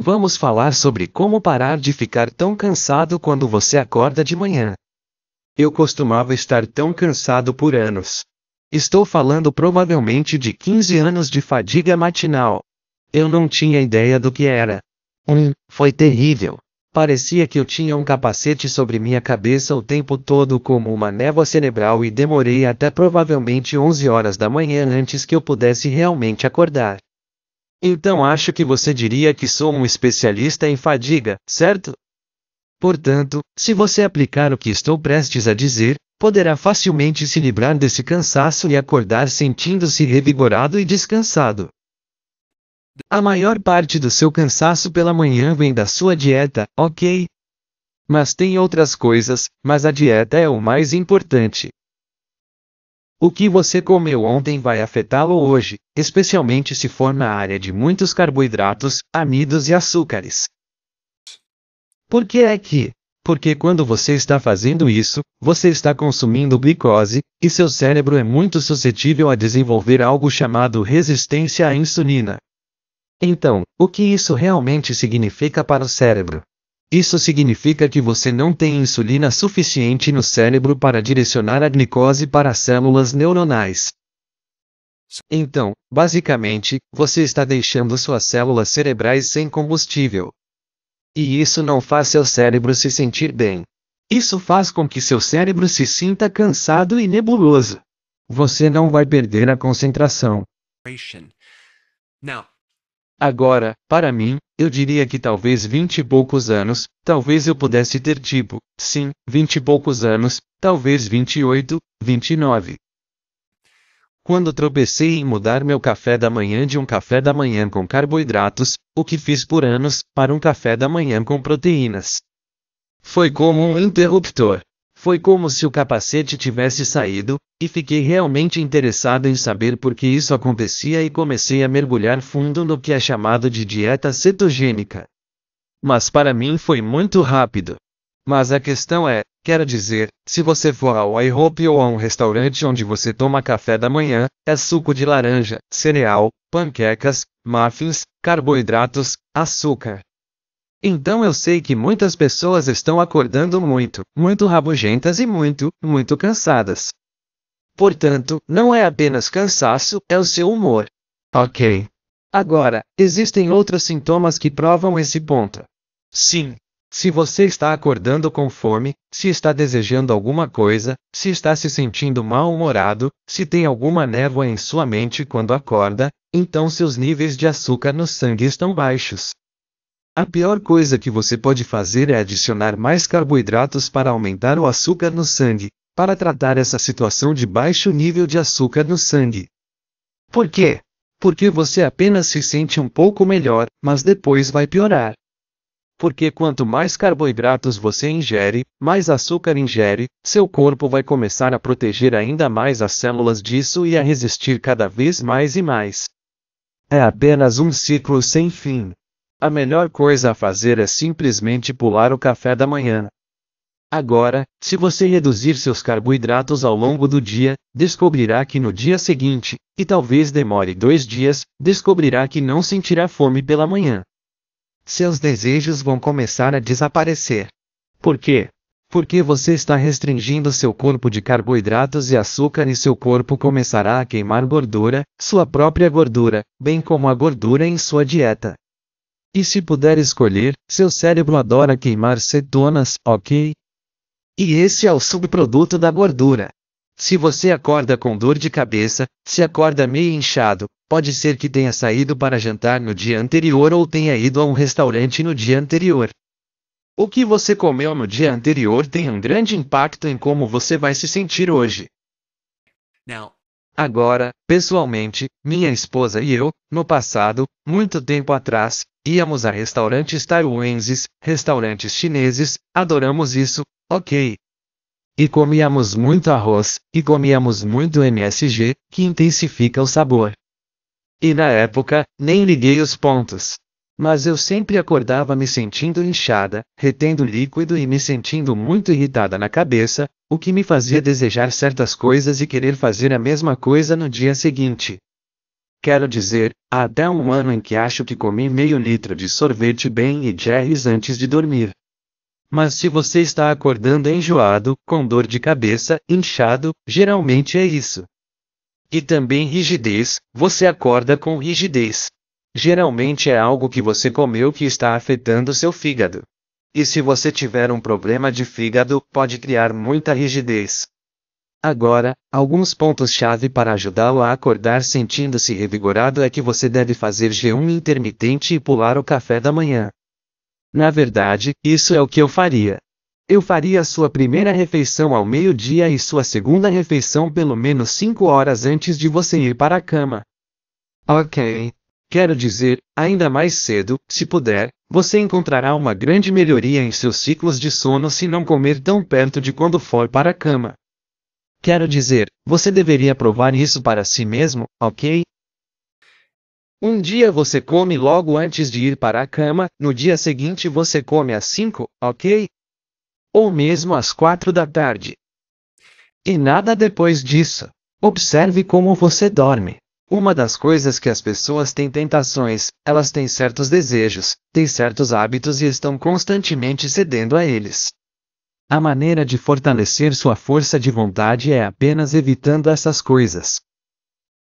Vamos falar sobre como parar de ficar tão cansado quando você acorda de manhã. Eu costumava estar tão cansado por anos. Estou falando provavelmente de 15 anos de fadiga matinal. Eu não tinha ideia do que era. Hum, foi terrível. Parecia que eu tinha um capacete sobre minha cabeça o tempo todo como uma névoa cerebral e demorei até provavelmente 11 horas da manhã antes que eu pudesse realmente acordar. Então acho que você diria que sou um especialista em fadiga, certo? Portanto, se você aplicar o que estou prestes a dizer, poderá facilmente se livrar desse cansaço e acordar sentindo-se revigorado e descansado. A maior parte do seu cansaço pela manhã vem da sua dieta, ok? Mas tem outras coisas, mas a dieta é o mais importante. O que você comeu ontem vai afetá-lo hoje, especialmente se for na área de muitos carboidratos, amidos e açúcares. Por que é que? Porque quando você está fazendo isso, você está consumindo glicose, e seu cérebro é muito suscetível a desenvolver algo chamado resistência à insulina. Então, o que isso realmente significa para o cérebro? Isso significa que você não tem insulina suficiente no cérebro para direcionar a glicose para as células neuronais. Então, basicamente, você está deixando suas células cerebrais sem combustível. E isso não faz seu cérebro se sentir bem. Isso faz com que seu cérebro se sinta cansado e nebuloso. Você não vai perder a concentração. Agora, para mim, eu diria que talvez vinte e poucos anos, talvez eu pudesse ter tipo, sim, vinte e poucos anos, talvez vinte e oito, vinte e nove. Quando tropecei em mudar meu café da manhã de um café da manhã com carboidratos, o que fiz por anos, para um café da manhã com proteínas. Foi como um interruptor. Foi como se o capacete tivesse saído, e fiquei realmente interessado em saber por que isso acontecia e comecei a mergulhar fundo no que é chamado de dieta cetogênica. Mas para mim foi muito rápido. Mas a questão é, quero dizer, se você for ao iHope ou a um restaurante onde você toma café da manhã, é suco de laranja, cereal, panquecas, muffins, carboidratos, açúcar. Então eu sei que muitas pessoas estão acordando muito, muito rabugentas e muito, muito cansadas. Portanto, não é apenas cansaço, é o seu humor. Ok. Agora, existem outros sintomas que provam esse ponto. Sim. Se você está acordando com fome, se está desejando alguma coisa, se está se sentindo mal-humorado, se tem alguma névoa em sua mente quando acorda, então seus níveis de açúcar no sangue estão baixos. A pior coisa que você pode fazer é adicionar mais carboidratos para aumentar o açúcar no sangue para tratar essa situação de baixo nível de açúcar no sangue. Por quê? Porque você apenas se sente um pouco melhor, mas depois vai piorar. Porque quanto mais carboidratos você ingere, mais açúcar ingere, seu corpo vai começar a proteger ainda mais as células disso e a resistir cada vez mais e mais. É apenas um ciclo sem fim. A melhor coisa a fazer é simplesmente pular o café da manhã, Agora, se você reduzir seus carboidratos ao longo do dia, descobrirá que no dia seguinte, e talvez demore dois dias, descobrirá que não sentirá fome pela manhã. Seus desejos vão começar a desaparecer. Por quê? Porque você está restringindo seu corpo de carboidratos e açúcar e seu corpo começará a queimar gordura, sua própria gordura, bem como a gordura em sua dieta. E se puder escolher, seu cérebro adora queimar cetonas, ok? E esse é o subproduto da gordura. Se você acorda com dor de cabeça, se acorda meio inchado, pode ser que tenha saído para jantar no dia anterior ou tenha ido a um restaurante no dia anterior. O que você comeu no dia anterior tem um grande impacto em como você vai se sentir hoje. Não. Agora, pessoalmente, minha esposa e eu, no passado, muito tempo atrás, íamos a restaurantes taiwaneses, restaurantes chineses, adoramos isso, Ok. E comíamos muito arroz, e comíamos muito MSG, que intensifica o sabor. E na época, nem liguei os pontos. Mas eu sempre acordava me sentindo inchada, retendo líquido e me sentindo muito irritada na cabeça, o que me fazia desejar certas coisas e querer fazer a mesma coisa no dia seguinte. Quero dizer, há até um ano em que acho que comi meio litro de sorvete bem e jerry's antes de dormir. Mas se você está acordando enjoado, com dor de cabeça, inchado, geralmente é isso. E também rigidez, você acorda com rigidez. Geralmente é algo que você comeu que está afetando seu fígado. E se você tiver um problema de fígado, pode criar muita rigidez. Agora, alguns pontos-chave para ajudá-lo a acordar sentindo-se revigorado é que você deve fazer jejum intermitente e pular o café da manhã. Na verdade, isso é o que eu faria. Eu faria sua primeira refeição ao meio-dia e sua segunda refeição pelo menos 5 horas antes de você ir para a cama. Ok. Quero dizer, ainda mais cedo, se puder, você encontrará uma grande melhoria em seus ciclos de sono se não comer tão perto de quando for para a cama. Quero dizer, você deveria provar isso para si mesmo, ok? Um dia você come logo antes de ir para a cama, no dia seguinte você come às 5, ok? Ou mesmo às 4 da tarde. E nada depois disso. Observe como você dorme. Uma das coisas que as pessoas têm tentações, elas têm certos desejos, têm certos hábitos e estão constantemente cedendo a eles. A maneira de fortalecer sua força de vontade é apenas evitando essas coisas.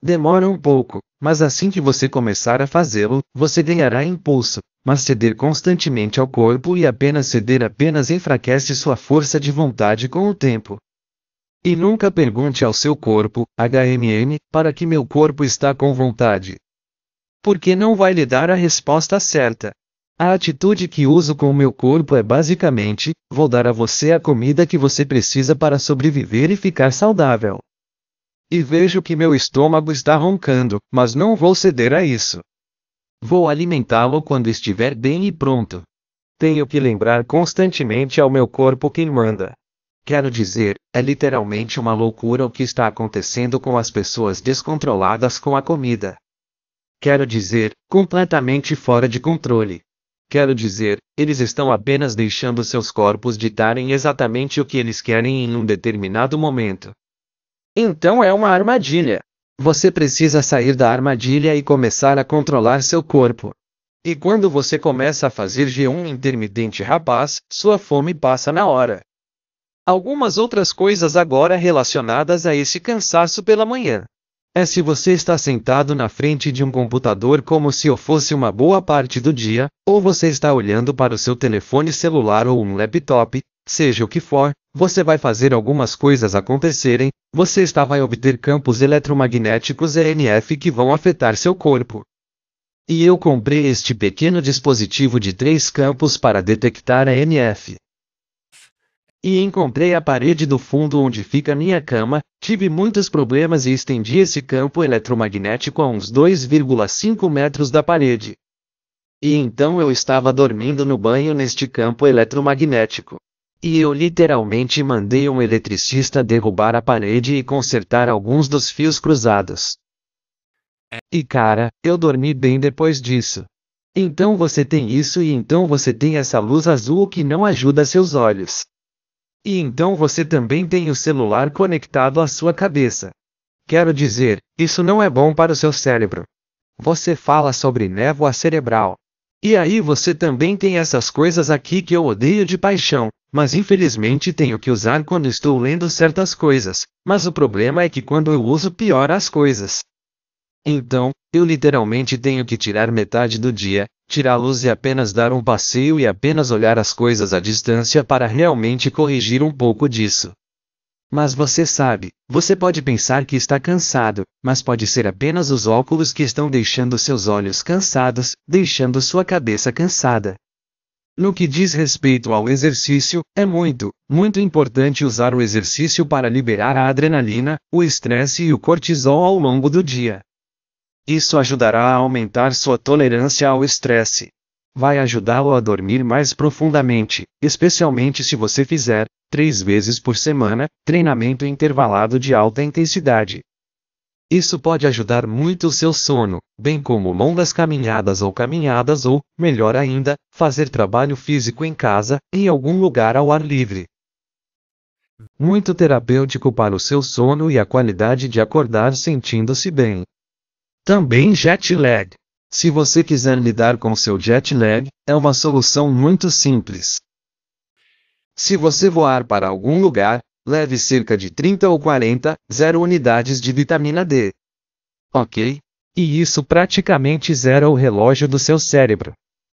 Demora um pouco, mas assim que você começar a fazê-lo, você ganhará impulso. Mas ceder constantemente ao corpo e apenas ceder apenas enfraquece sua força de vontade com o tempo. E nunca pergunte ao seu corpo, HMM, para que meu corpo está com vontade. Porque não vai lhe dar a resposta certa. A atitude que uso com o meu corpo é basicamente: vou dar a você a comida que você precisa para sobreviver e ficar saudável. E vejo que meu estômago está roncando, mas não vou ceder a isso. Vou alimentá-lo quando estiver bem e pronto. Tenho que lembrar constantemente ao meu corpo quem manda. Quero dizer, é literalmente uma loucura o que está acontecendo com as pessoas descontroladas com a comida. Quero dizer, completamente fora de controle. Quero dizer, eles estão apenas deixando seus corpos ditarem exatamente o que eles querem em um determinado momento. Então é uma armadilha. Você precisa sair da armadilha e começar a controlar seu corpo. E quando você começa a fazer jejum intermitente, rapaz, sua fome passa na hora. Algumas outras coisas agora relacionadas a esse cansaço pela manhã. É se você está sentado na frente de um computador como se o fosse uma boa parte do dia, ou você está olhando para o seu telefone celular ou um laptop, Seja o que for, você vai fazer algumas coisas acontecerem, você está vai obter campos eletromagnéticos ENF que vão afetar seu corpo. E eu comprei este pequeno dispositivo de três campos para detectar a E encontrei a parede do fundo onde fica minha cama, tive muitos problemas e estendi esse campo eletromagnético a uns 2,5 metros da parede. E então eu estava dormindo no banho neste campo eletromagnético. E eu literalmente mandei um eletricista derrubar a parede e consertar alguns dos fios cruzados. E cara, eu dormi bem depois disso. Então você tem isso e então você tem essa luz azul que não ajuda seus olhos. E então você também tem o celular conectado à sua cabeça. Quero dizer, isso não é bom para o seu cérebro. Você fala sobre névoa cerebral. E aí você também tem essas coisas aqui que eu odeio de paixão, mas infelizmente tenho que usar quando estou lendo certas coisas, mas o problema é que quando eu uso piora as coisas. Então, eu literalmente tenho que tirar metade do dia, tirá-los e apenas dar um passeio e apenas olhar as coisas à distância para realmente corrigir um pouco disso. Mas você sabe, você pode pensar que está cansado, mas pode ser apenas os óculos que estão deixando seus olhos cansados, deixando sua cabeça cansada. No que diz respeito ao exercício, é muito, muito importante usar o exercício para liberar a adrenalina, o estresse e o cortisol ao longo do dia. Isso ajudará a aumentar sua tolerância ao estresse vai ajudá-lo a dormir mais profundamente, especialmente se você fizer, três vezes por semana, treinamento intervalado de alta intensidade. Isso pode ajudar muito o seu sono, bem como longas caminhadas ou caminhadas ou, melhor ainda, fazer trabalho físico em casa, em algum lugar ao ar livre. Muito terapêutico para o seu sono e a qualidade de acordar sentindo-se bem. Também jet lag. Se você quiser lidar com seu jet lag, é uma solução muito simples. Se você voar para algum lugar, leve cerca de 30 ou 40, zero unidades de vitamina D. Ok? E isso praticamente zera o relógio do seu cérebro.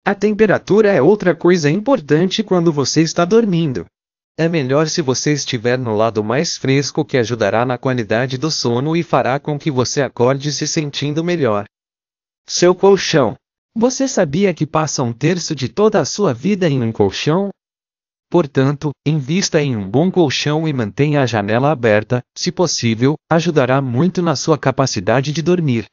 A temperatura é outra coisa importante quando você está dormindo. É melhor se você estiver no lado mais fresco que ajudará na qualidade do sono e fará com que você acorde se sentindo melhor. Seu colchão. Você sabia que passa um terço de toda a sua vida em um colchão? Portanto, invista em um bom colchão e mantenha a janela aberta, se possível, ajudará muito na sua capacidade de dormir.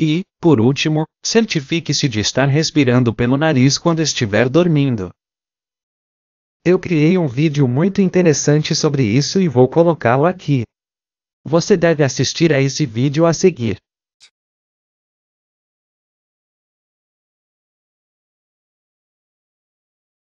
E, por último, certifique-se de estar respirando pelo nariz quando estiver dormindo. Eu criei um vídeo muito interessante sobre isso e vou colocá-lo aqui. Você deve assistir a esse vídeo a seguir.